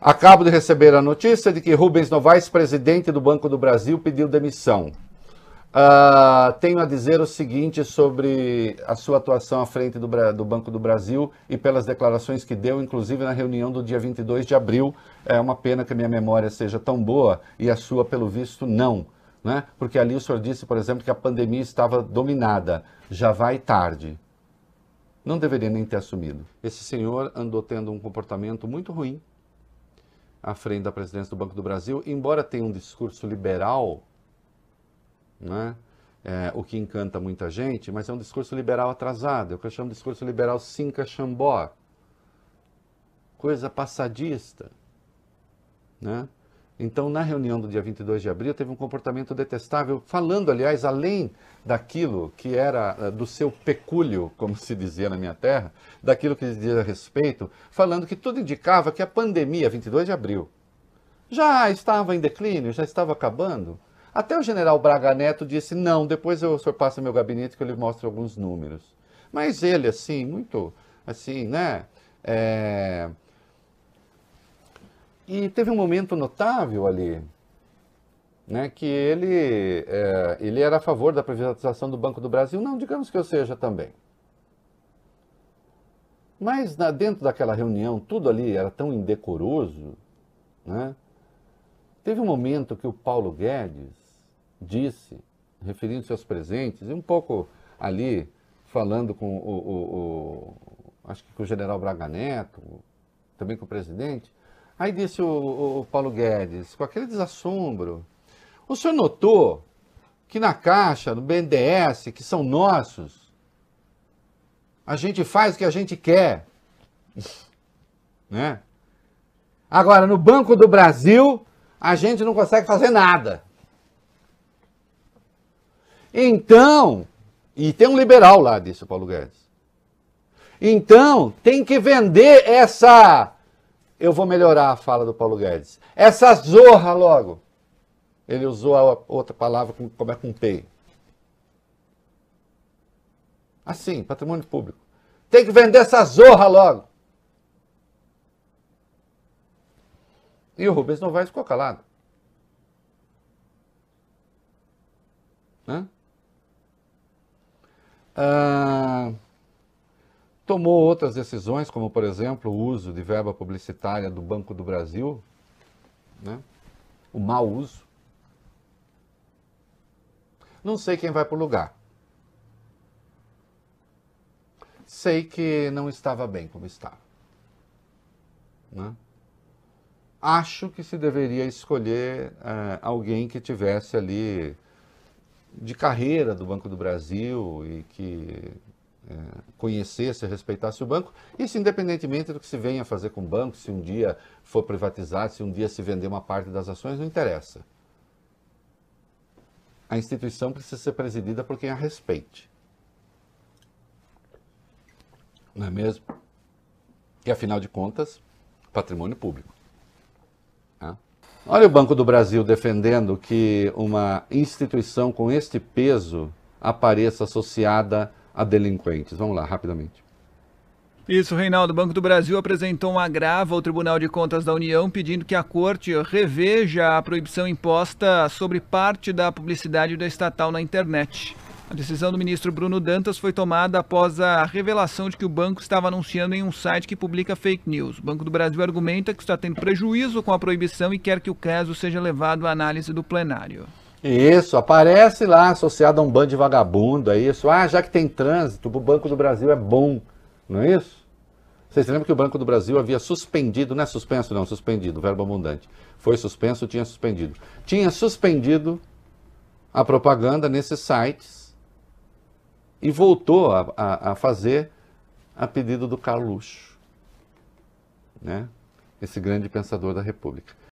Acabo de receber a notícia de que Rubens Novaes, presidente do Banco do Brasil, pediu demissão. Uh, tenho a dizer o seguinte sobre a sua atuação à frente do, do, Banco do Brasil e pelas declarações que deu, inclusive na reunião do dia 22 de abril. É uma pena que a minha memória seja tão boa e a sua, pelo visto, não. Né? Porque ali o senhor disse, por exemplo, que a pandemia estava dominada. Já vai tarde não deveria nem ter assumido. Esse senhor andou tendo um comportamento muito ruim à frente da presidência do Banco do Brasil, embora tenha um discurso liberal, né? É, o que encanta muita gente, mas é um discurso liberal atrasado, é o que eu chamo de discurso liberal sinca chambó, coisa passadista, né? Então, na reunião do dia 22 de abril, teve um comportamento detestável, falando, aliás, além daquilo que era eh, do seu pecúlio, como se dizia na minha terra, daquilo que dizia a respeito, falando que tudo indicava que a pandemia, 22 de abril, já estava em declínio, já estava acabando. Até o general Braga Neto disse: não, depois eu, o senhor passa meu gabinete que eu lhe mostro alguns números. Mas ele, assim, muito, assim, né? É e teve um momento notável ali, né, que ele, é, ele era a favor da privatização do Banco do Brasil. Não, digamos que eu seja também. Mas na, dentro daquela reunião, tudo ali era tão indecoroso. Né? Teve um momento que o Paulo Guedes disse, referindo-se aos presentes, e um pouco ali falando com o, o, o acho que com o general Braga Neto, também com o presidente, Aí disse o, o, o Paulo Guedes, com aquele desassombro: O senhor notou que na Caixa, no BNDES, que são nossos, a gente faz o que a gente quer. né? Agora, no Banco do Brasil, a gente não consegue fazer nada. Então, e tem um liberal lá, disse o Paulo Guedes. Então, tem que vender essa eu vou melhorar a fala do Paulo Guedes. Essa zorra logo. Ele usou a outra palavra com, como é com P. Assim, patrimônio público. Tem que vender essa zorra logo. E o Rubens Novaes ficou calado. Né? Ah tomou outras decisões, como, por exemplo, o uso de verba publicitária do Banco do Brasil, né? o mau uso. Não sei quem vai para o lugar. Sei que não estava bem como estava. Né? Acho que se deveria escolher é, alguém que tivesse ali de carreira do Banco do Brasil e que é, conhecesse, respeitasse o banco, isso independentemente do que se venha a fazer com o banco, se um dia for privatizado, se um dia se vender uma parte das ações, não interessa. A instituição precisa ser presidida por quem a respeite. Não é mesmo? E afinal de contas, patrimônio público. Tá? Olha o Banco do Brasil defendendo que uma instituição com este peso apareça associada a delinquentes. Vamos lá, rapidamente. Isso, Reinaldo. O Banco do Brasil apresentou um agravo ao Tribunal de Contas da União pedindo que a Corte reveja a proibição imposta sobre parte da publicidade da estatal na internet. A decisão do ministro Bruno Dantas foi tomada após a revelação de que o banco estava anunciando em um site que publica fake news. O Banco do Brasil argumenta que está tendo prejuízo com a proibição e quer que o caso seja levado à análise do plenário. Isso, aparece lá associado a um bando de vagabundo, é isso. Ah, já que tem trânsito, o Banco do Brasil é bom, não é isso? Vocês lembram que o Banco do Brasil havia suspendido, não é suspenso não, suspendido, verbo abundante. Foi suspenso, tinha suspendido. Tinha suspendido a propaganda nesses sites e voltou a, a, a fazer a pedido do Carluxo, né? esse grande pensador da República.